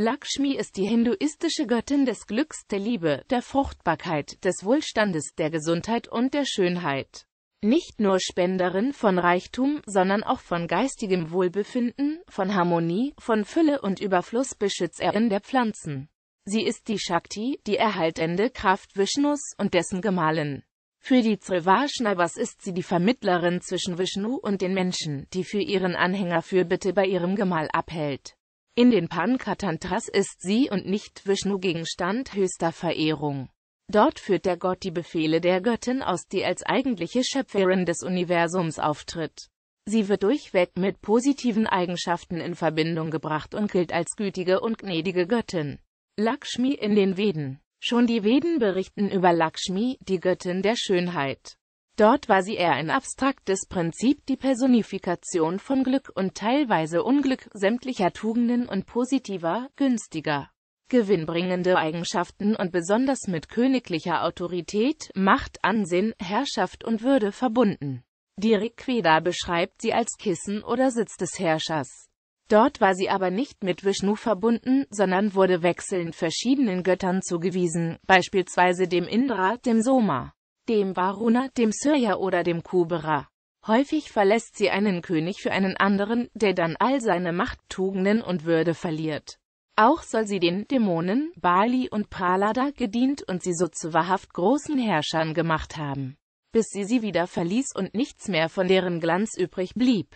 Lakshmi ist die hinduistische Göttin des Glücks, der Liebe, der Fruchtbarkeit, des Wohlstandes, der Gesundheit und der Schönheit. Nicht nur Spenderin von Reichtum, sondern auch von geistigem Wohlbefinden, von Harmonie, von Fülle und Überfluss Beschützerin der Pflanzen. Sie ist die Shakti, die erhaltende Kraft Vishnus und dessen Gemahlin. Für die Srivaishnavas ist sie die Vermittlerin zwischen Vishnu und den Menschen, die für ihren Anhänger Fürbitte bei ihrem Gemahl abhält. In den Pankatantras ist sie und nicht Vishnu Gegenstand höchster Verehrung. Dort führt der Gott die Befehle der Göttin aus, die als eigentliche Schöpferin des Universums auftritt. Sie wird durchweg mit positiven Eigenschaften in Verbindung gebracht und gilt als gütige und gnädige Göttin. Lakshmi in den Veden Schon die Veden berichten über Lakshmi, die Göttin der Schönheit. Dort war sie eher ein abstraktes Prinzip, die Personifikation von Glück und teilweise Unglück, sämtlicher Tugenden und positiver, günstiger, gewinnbringende Eigenschaften und besonders mit königlicher Autorität, Macht, Ansinn, Herrschaft und Würde verbunden. Die Rigveda beschreibt sie als Kissen oder Sitz des Herrschers. Dort war sie aber nicht mit Vishnu verbunden, sondern wurde wechselnd verschiedenen Göttern zugewiesen, beispielsweise dem Indra, dem Soma, dem Varuna, dem Surya oder dem Kubera. Häufig verlässt sie einen König für einen anderen, der dann all seine Macht, Tugenden und Würde verliert. Auch soll sie den Dämonen, Bali und Pralada gedient und sie so zu wahrhaft großen Herrschern gemacht haben, bis sie sie wieder verließ und nichts mehr von deren Glanz übrig blieb.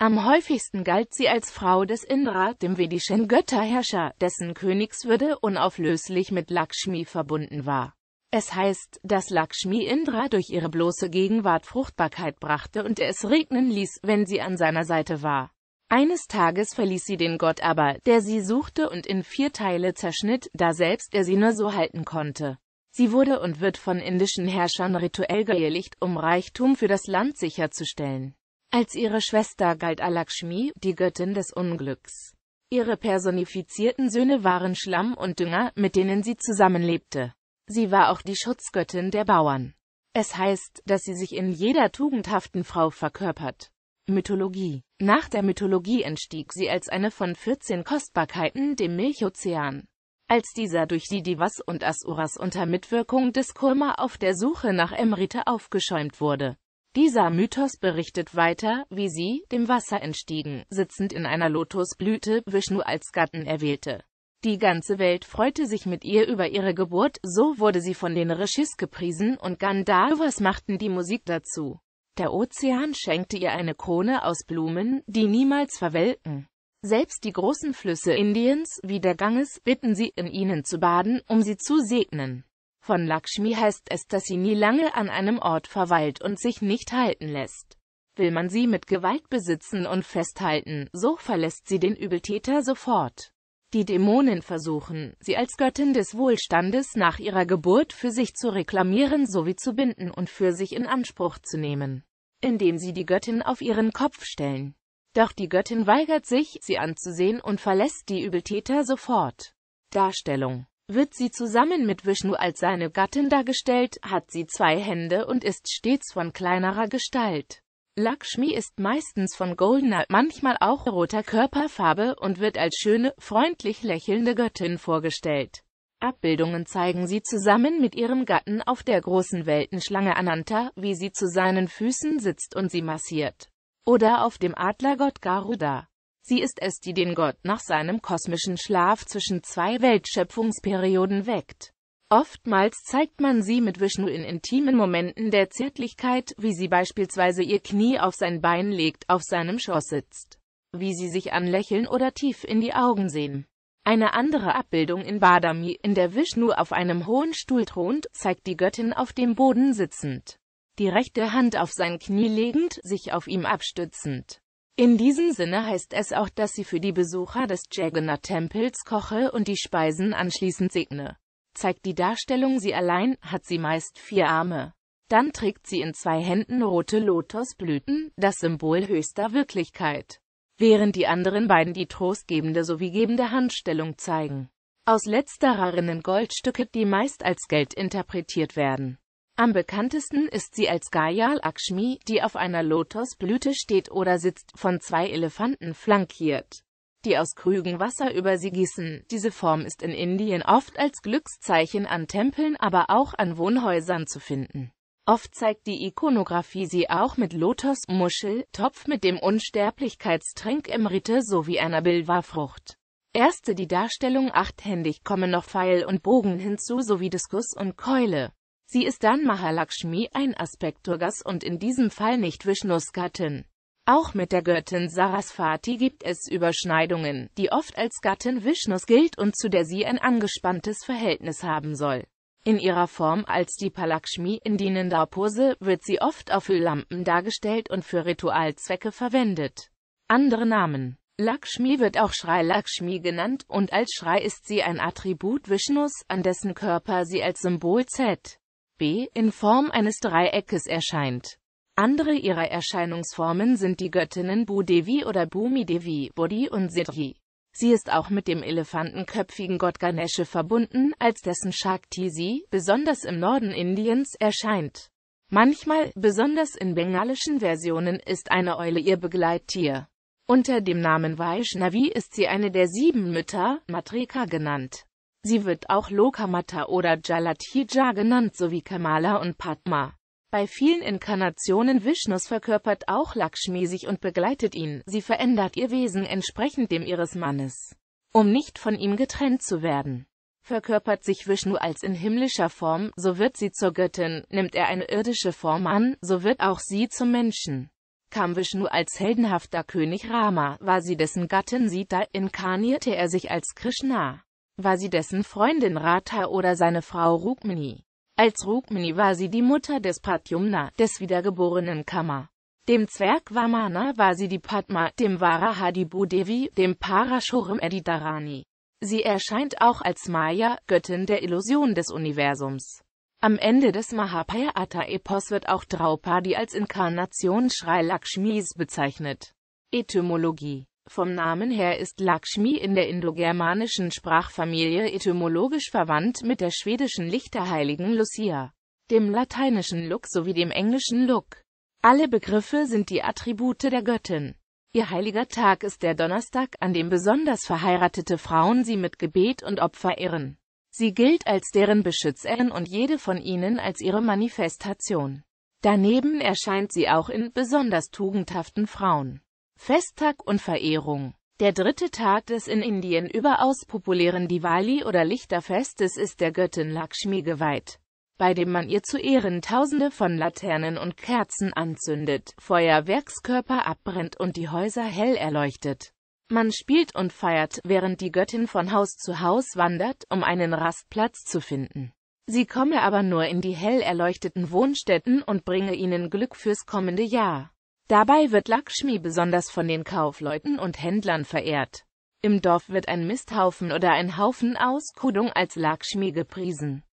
Am häufigsten galt sie als Frau des Indra, dem vedischen Götterherrscher, dessen Königswürde unauflöslich mit Lakshmi verbunden war. Es heißt, dass Lakshmi Indra durch ihre bloße Gegenwart Fruchtbarkeit brachte und es regnen ließ, wenn sie an seiner Seite war. Eines Tages verließ sie den Gott aber, der sie suchte und in vier Teile zerschnitt, da selbst er sie nur so halten konnte. Sie wurde und wird von indischen Herrschern rituell geheiligt, um Reichtum für das Land sicherzustellen. Als ihre Schwester galt Alakshmi, die Göttin des Unglücks. Ihre personifizierten Söhne waren Schlamm und Dünger, mit denen sie zusammenlebte. Sie war auch die Schutzgöttin der Bauern. Es heißt, dass sie sich in jeder tugendhaften Frau verkörpert. Mythologie Nach der Mythologie entstieg sie als eine von 14 Kostbarkeiten dem Milchozean. Als dieser durch die Divas und Asuras unter Mitwirkung des Kurma auf der Suche nach Emrite aufgeschäumt wurde. Dieser Mythos berichtet weiter, wie sie, dem Wasser entstiegen, sitzend in einer Lotusblüte, Vishnu als Gatten erwählte. Die ganze Welt freute sich mit ihr über ihre Geburt, so wurde sie von den Regis gepriesen und Gandharvas machten die Musik dazu. Der Ozean schenkte ihr eine Krone aus Blumen, die niemals verwelken. Selbst die großen Flüsse Indiens, wie der Ganges, bitten sie, in ihnen zu baden, um sie zu segnen. Von Lakshmi heißt es, dass sie nie lange an einem Ort verweilt und sich nicht halten lässt. Will man sie mit Gewalt besitzen und festhalten, so verlässt sie den Übeltäter sofort. Die Dämonen versuchen, sie als Göttin des Wohlstandes nach ihrer Geburt für sich zu reklamieren sowie zu binden und für sich in Anspruch zu nehmen, indem sie die Göttin auf ihren Kopf stellen. Doch die Göttin weigert sich, sie anzusehen und verlässt die Übeltäter sofort. Darstellung Wird sie zusammen mit Vishnu als seine Gattin dargestellt, hat sie zwei Hände und ist stets von kleinerer Gestalt. Lakshmi ist meistens von goldener, manchmal auch roter Körperfarbe und wird als schöne, freundlich lächelnde Göttin vorgestellt. Abbildungen zeigen sie zusammen mit ihrem Gatten auf der großen Weltenschlange Ananta, wie sie zu seinen Füßen sitzt und sie massiert. Oder auf dem Adlergott Garuda. Sie ist es, die den Gott nach seinem kosmischen Schlaf zwischen zwei Weltschöpfungsperioden weckt. Oftmals zeigt man sie mit Vishnu in intimen Momenten der Zärtlichkeit, wie sie beispielsweise ihr Knie auf sein Bein legt, auf seinem Schoß sitzt, wie sie sich anlächeln oder tief in die Augen sehen. Eine andere Abbildung in Badami, in der Vishnu auf einem hohen Stuhl thront, zeigt die Göttin auf dem Boden sitzend, die rechte Hand auf sein Knie legend, sich auf ihm abstützend. In diesem Sinne heißt es auch, dass sie für die Besucher des Jagannath-Tempels koche und die Speisen anschließend segne zeigt die Darstellung sie allein, hat sie meist vier Arme. Dann trägt sie in zwei Händen rote Lotosblüten, das Symbol höchster Wirklichkeit, während die anderen beiden die trostgebende sowie gebende Handstellung zeigen. Aus letzterer rinnen Goldstücke, die meist als Geld interpretiert werden. Am bekanntesten ist sie als Gayal Akshmi, die auf einer Lotosblüte steht oder sitzt, von zwei Elefanten flankiert die aus Krügen Wasser über sie gießen. Diese Form ist in Indien oft als Glückszeichen an Tempeln, aber auch an Wohnhäusern zu finden. Oft zeigt die Ikonografie sie auch mit Lotus, Muschel, Topf mit dem Unsterblichkeitstränk im Ritte sowie einer bilva frucht Erste die Darstellung achthändig kommen noch Pfeil und Bogen hinzu sowie Diskus und Keule. Sie ist dann Mahalakshmi, ein Aspekt und in diesem Fall nicht Vishnus Gattin. Auch mit der Göttin Sarasvati gibt es Überschneidungen, die oft als Gattin Vishnus gilt und zu der sie ein angespanntes Verhältnis haben soll. In ihrer Form als die Palakshmi in Dienendar-Pose wird sie oft auf Öllampen dargestellt und für Ritualzwecke verwendet. Andere Namen Lakshmi wird auch Schrei Lakshmi genannt und als Schrei ist sie ein Attribut Vishnus, an dessen Körper sie als Symbol Z. B. in Form eines Dreieckes erscheint. Andere ihrer Erscheinungsformen sind die Göttinnen Bhudevi oder Bhumidevi, Bodhi und Siddhi. Sie ist auch mit dem elefantenköpfigen Gott Ganesha verbunden, als dessen Shakti sie, besonders im Norden Indiens, erscheint. Manchmal, besonders in bengalischen Versionen, ist eine Eule ihr Begleittier. Unter dem Namen Vaishnavi ist sie eine der sieben Mütter, Matrika genannt. Sie wird auch Lokamata oder Jalatija genannt sowie Kamala und Padma. Bei vielen Inkarnationen Vishnus verkörpert auch Lakshmi sich und begleitet ihn, sie verändert ihr Wesen entsprechend dem ihres Mannes. Um nicht von ihm getrennt zu werden, verkörpert sich Vishnu als in himmlischer Form, so wird sie zur Göttin, nimmt er eine irdische Form an, so wird auch sie zum Menschen. Kam Vishnu als heldenhafter König Rama, war sie dessen Gattin Sita, inkarnierte er sich als Krishna, war sie dessen Freundin Ratha oder seine Frau Rukmini. Als Rukmini war sie die Mutter des Pradyumna, des wiedergeborenen Kama. Dem Zwerg Vamana war sie die Padma, dem Varahadi Devi, dem Parashuram Editarani. Sie erscheint auch als Maya, Göttin der Illusion des Universums. Am Ende des Mahapayata-Epos wird auch Draupadi als Inkarnation Shrei Lakshmis bezeichnet. Etymologie vom Namen her ist Lakshmi in der indogermanischen Sprachfamilie etymologisch verwandt mit der schwedischen Lichterheiligen Lucia, dem lateinischen Lux sowie dem englischen Look. Alle Begriffe sind die Attribute der Göttin. Ihr heiliger Tag ist der Donnerstag, an dem besonders verheiratete Frauen sie mit Gebet und Opfer irren. Sie gilt als deren Beschützerin und jede von ihnen als ihre Manifestation. Daneben erscheint sie auch in besonders tugendhaften Frauen. Festtag und Verehrung Der dritte Tag des in Indien überaus populären Diwali- oder Lichterfestes ist der Göttin Lakshmi geweiht, bei dem man ihr zu Ehren tausende von Laternen und Kerzen anzündet, Feuerwerkskörper abbrennt und die Häuser hell erleuchtet. Man spielt und feiert, während die Göttin von Haus zu Haus wandert, um einen Rastplatz zu finden. Sie komme aber nur in die hell erleuchteten Wohnstätten und bringe ihnen Glück fürs kommende Jahr. Dabei wird Lakshmi besonders von den Kaufleuten und Händlern verehrt. Im Dorf wird ein Misthaufen oder ein Haufen aus Kudung als Lakshmi gepriesen.